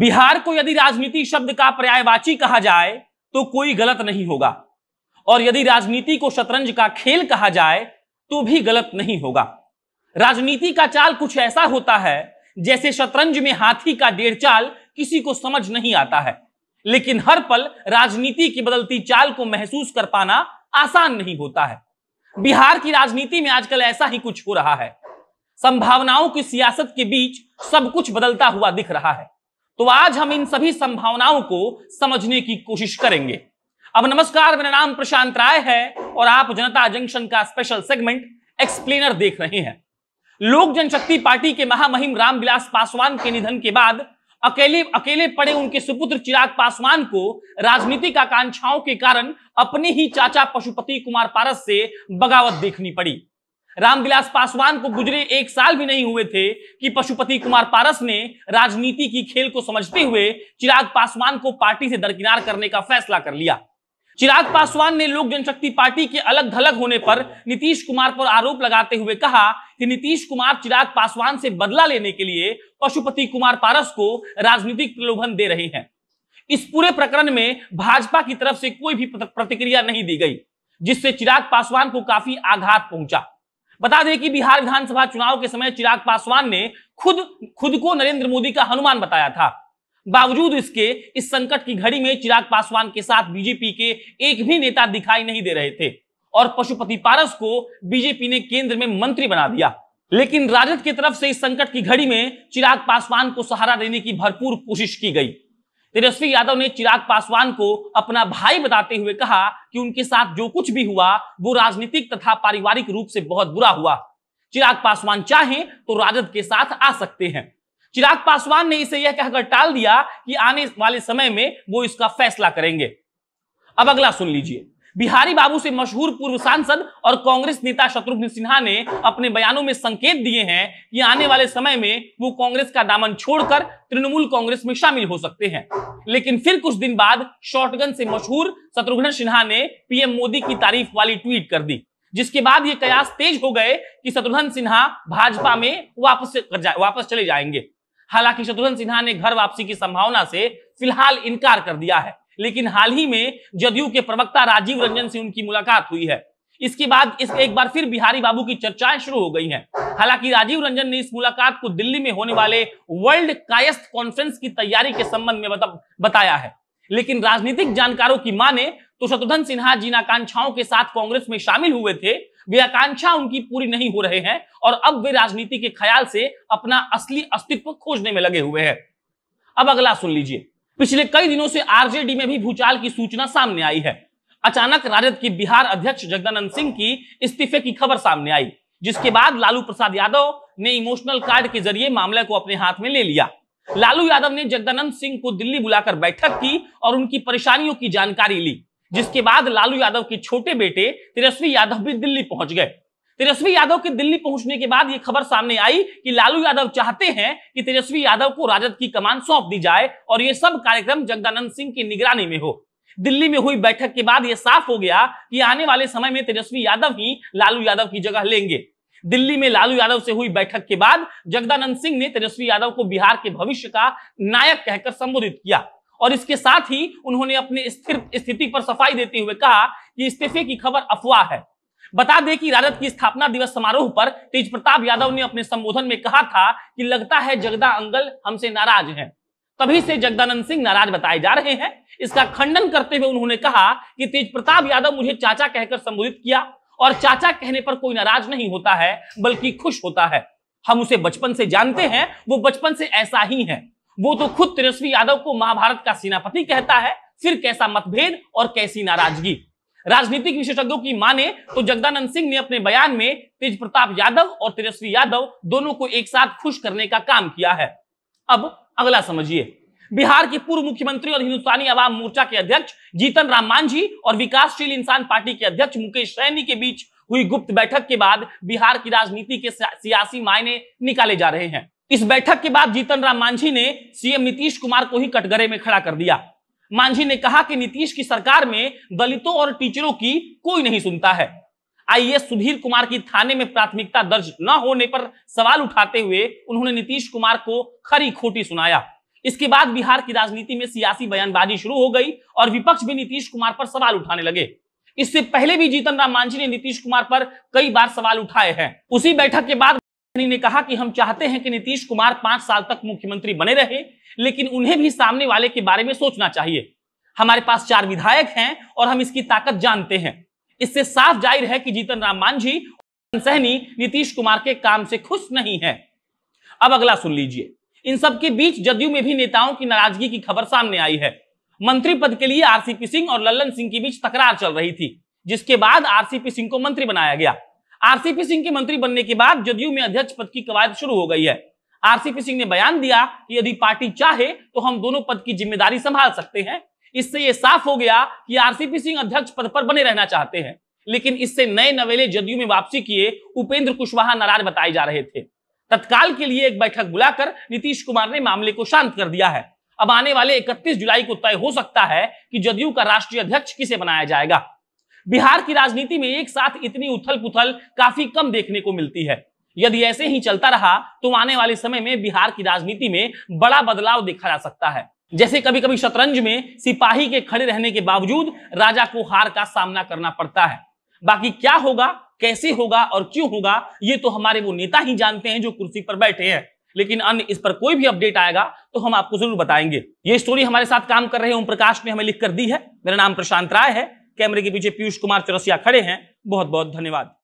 बिहार को यदि राजनीति शब्द का पर्यायवाची कहा जाए तो कोई गलत नहीं होगा और यदि राजनीति को शतरंज का खेल कहा जाए तो भी गलत नहीं होगा राजनीति का चाल कुछ ऐसा होता है जैसे शतरंज में हाथी का डेढ़ चाल किसी को समझ नहीं आता है लेकिन हर पल राजनीति की बदलती चाल को महसूस कर पाना आसान नहीं होता है बिहार की राजनीति में आजकल ऐसा ही कुछ हो रहा है संभावनाओं की सियासत के बीच सब कुछ बदलता हुआ दिख रहा है तो आज हम इन सभी संभावनाओं को समझने की कोशिश करेंगे अब नमस्कार मेरा नाम प्रशांत राय है और आप जनता जंक्शन का स्पेशल सेगमेंट एक्सप्लेनर देख रहे हैं लोक जनशक्ति पार्टी के महामहिम रामविलास पासवान के निधन के बाद अकेले अकेले पड़े उनके सुपुत्र चिराग पासवान को राजनीतिक आकांक्षाओं के कारण अपने ही चाचा पशुपति कुमार पारस से बगावत देखनी पड़ी रामविलास पासवान को गुजरे एक साल भी नहीं हुए थे कि पशुपति कुमार पारस ने राजनीति की खेल को समझते हुए चिराग पासवान को पार्टी से दरकिनार करने का फैसला कर लिया चिराग पासवान ने लोक जनशक्ति पार्टी के अलग धलग होने पर नीतीश कुमार पर आरोप लगाते हुए कहा कि नीतीश कुमार चिराग पासवान से बदला लेने के लिए पशुपति कुमार पारस को राजनीतिक प्रलोभन दे रहे हैं इस पूरे प्रकरण में भाजपा की तरफ से कोई भी प्रतिक्रिया नहीं दी गई जिससे चिराग पासवान को काफी आघात पहुंचा बता दें कि बिहार विधानसभा चुनाव के समय चिराग पासवान ने खुद खुद को नरेंद्र मोदी का हनुमान बताया था बावजूद इसके इस संकट की घड़ी में चिराग पासवान के साथ बीजेपी के एक भी नेता दिखाई नहीं दे रहे थे और पशुपति पारस को बीजेपी ने केंद्र में मंत्री बना दिया लेकिन राजद की तरफ से इस संकट की घड़ी में चिराग पासवान को सहारा देने की भरपूर कोशिश की गई तेजस्वी यादव ने चिराग पासवान को अपना भाई बताते हुए कहा कि उनके साथ जो कुछ भी हुआ वो राजनीतिक तथा पारिवारिक रूप से बहुत बुरा हुआ चिराग पासवान चाहें तो राजद के साथ आ सकते हैं चिराग पासवान ने इसे यह कहकर टाल दिया कि आने वाले समय में वो इसका फैसला करेंगे अब अगला सुन लीजिए बिहारी बाबू से मशहूर पूर्व सांसद और कांग्रेस नेता शत्रुघ्न सिन्हा ने अपने बयानों में संकेत दिए हैं कि आने वाले समय में वो कांग्रेस का दामन छोड़कर तृणमूल कांग्रेस में शामिल हो सकते हैं लेकिन फिर कुछ दिन बाद शॉटगन से मशहूर शत्रुघ्न सिन्हा ने पीएम मोदी की तारीफ वाली ट्वीट कर दी जिसके बाद ये कयास तेज हो गए कि शत्रुघ्न सिन्हा भाजपा में वापस वापस चले जाएंगे हालांकि शत्रुघ्न सिन्हा ने घर वापसी की संभावना से फिलहाल इनकार कर दिया है लेकिन हाल ही में जदयू के प्रवक्ता राजीव रंजन से उनकी मुलाकात हुई है इसके बाद इस एक बार फिर बिहारी बाबू की चर्चाएं शुरू हो गई हैं हालांकि राजीव रंजन ने इस मुलाकात को दिल्ली में होने वाले वर्ल्ड कायस्थ कॉन्फ्रेंस की तैयारी के संबंध में बता, बताया है लेकिन राजनीतिक जानकारों की माने तो शत्रुघ्न सिन्हा जिन आकांक्षाओं के साथ कांग्रेस में शामिल हुए थे वे आकांक्षा उनकी पूरी नहीं हो रहे हैं और अब वे राजनीति के ख्याल से अपना असली अस्तित्व खोजने में लगे हुए हैं अब अगला सुन लीजिए पिछले कई दिनों से आरजेडी में भी भूचाल की सूचना सामने आई है अचानक राजद के बिहार अध्यक्ष जगदानंद सिंह की इस्तीफे की खबर सामने आई जिसके बाद लालू प्रसाद यादव ने इमोशनल कार्ड के जरिए मामले को अपने हाथ में ले लिया लालू यादव ने जगदानंद सिंह को दिल्ली बुलाकर बैठक की और उनकी परेशानियों की जानकारी ली जिसके बाद लालू यादव के छोटे बेटे तेजस्वी यादव भी दिल्ली पहुंच गए तेजस्वी यादव के दिल्ली पहुंचने के बाद यह खबर सामने आई कि लालू यादव चाहते हैं कि तेजस्वी यादव को राजद की कमान सौंप दी जाए और यह सब कार्यक्रम जगदानंद सिंह की निगरानी में हो दिल्ली में हुई बैठक के बाद यह साफ हो गया कि आने वाले समय में तेजस्वी यादव ही लालू यादव की जगह लेंगे दिल्ली में लालू यादव से हुई बैठक के बाद जगदानंद सिंह ने तेजस्वी यादव को बिहार के भविष्य का नायक कहकर संबोधित किया और इसके साथ ही उन्होंने अपने स्थिर स्थिति पर सफाई देते हुए कहा कि इस्तीफे की खबर अफवाह है बता दें कि राजद की स्थापना दिवस समारोह पर तेज प्रताप यादव ने अपने संबोधन में कहा था कि लगता है जगदा अंगल हमसे नाराज है तभी से जगदानंद सिंह नाराज बताए जा रहे हैं इसका खंडन करते हुए उन्होंने कहा कि तेज प्रताप यादव मुझे चाचा कहकर संबोधित किया और चाचा कहने पर कोई नाराज नहीं होता है बल्कि खुश होता है हम उसे बचपन से जानते हैं वो बचपन से ऐसा ही है वो तो खुद तेजस्वी यादव को महाभारत का सेनापति कहता है फिर कैसा मतभेद और कैसी नाराजगी राजनीतिक विशेषज्ञों की माने तो जगदानंद सिंह ने अपने बयान में तेज प्रताप यादव और तेजस्वी यादव दोनों को एक साथ खुश करने का काम किया है अब अगला समझिए बिहार के पूर्व मुख्यमंत्री और हिंदुस्तानी अवाम मोर्चा के अध्यक्ष जीतन राम मांझी और विकासशील इंसान पार्टी के अध्यक्ष मुकेश सैनी के बीच हुई गुप्त बैठक के बाद बिहार की राजनीति के सियासी मायने निकाले जा रहे हैं इस बैठक के बाद जीतन राम मांझी ने सीएम नीतीश कुमार को ही कटघरे में खड़ा कर दिया मांझी ने कहा कि नीतीश की सरकार में दलितों और टीचरों की कोई नहीं सुनता है आइए सुधीर कुमार की थाने में प्राथमिकता दर्ज न होने पर सवाल उठाते हुए उन्होंने नीतीश कुमार को खरी खोटी सुनाया इसके बाद बिहार की राजनीति में सियासी बयानबाजी शुरू हो गई और विपक्ष भी नीतीश कुमार पर सवाल उठाने लगे इससे पहले भी जीतन राम मांझी ने नीतीश कुमार पर कई बार सवाल उठाए हैं उसी बैठक के बाद ने कहा कि हम चाहते हैं कि नीतीश कुमार पांच साल तक मुख्यमंत्री बने रहे लेकिन उन्हें भी सामने वाले के बारे में सोचना चाहिए हमारे पास चार विधायक हैं और हम इसकी ताकत जानते हैं इससे साफ जाहिर है कि जीतन राम मांझी सहनी नीतीश कुमार के काम से खुश नहीं है अब अगला सुन लीजिए इन सबके बीच जदयू में भी नेताओं की नाराजगी की खबर सामने आई है मंत्री पद के लिए आरसीपी सिंह और लल्लन सिंह के बीच तकरार चल रही थी जिसके बाद आरसीपी सिंह को मंत्री बनाया गया आरसीपी सिंह के मंत्री बनने के बाद जदयू में अध्यक्ष पद की कवायद शुरू हो गई है आरसीपी सिंह ने बयान दिया कि यदि पार्टी चाहे तो हम दोनों पद की जिम्मेदारी संभाल सकते हैं इससे यह साफ हो गया कि आरसीपी सिंह अध्यक्ष पद पर बने रहना चाहते हैं लेकिन इससे नए नवेले जदयू में वापसी किए उपेंद्र कुशवाहा नाराज बताए जा रहे थे तत्काल के लिए एक बैठक बुलाकर नीतीश कुमार ने मामले को शांत कर दिया है अब आने वाले 31 जुलाई को तय हो सकता है कि जदयू का राष्ट्रीय अध्यक्ष किसे बनाया जाएगा बिहार की राजनीति में एक साथ इतनी उथल पुथल काफी कम देखने को मिलती है यदि ऐसे ही चलता रहा तो आने वाले समय में बिहार की राजनीति में बड़ा बदलाव देखा जा सकता है जैसे कभी कभी शतरंज में सिपाही के खड़े रहने के बावजूद राजा को हार का सामना करना पड़ता है बाकी क्या होगा कैसे होगा और क्यों होगा ये तो हमारे वो नेता ही जानते हैं जो कुर्सी पर बैठे हैं लेकिन अन्य इस पर कोई भी अपडेट आएगा तो हम आपको जरूर बताएंगे ये स्टोरी हमारे साथ काम कर रहे ओम प्रकाश ने हमें लिख कर दी है मेरा नाम प्रशांत राय है कैमरे के पीछे पीयूष कुमार चौरसिया खड़े हैं बहुत बहुत धन्यवाद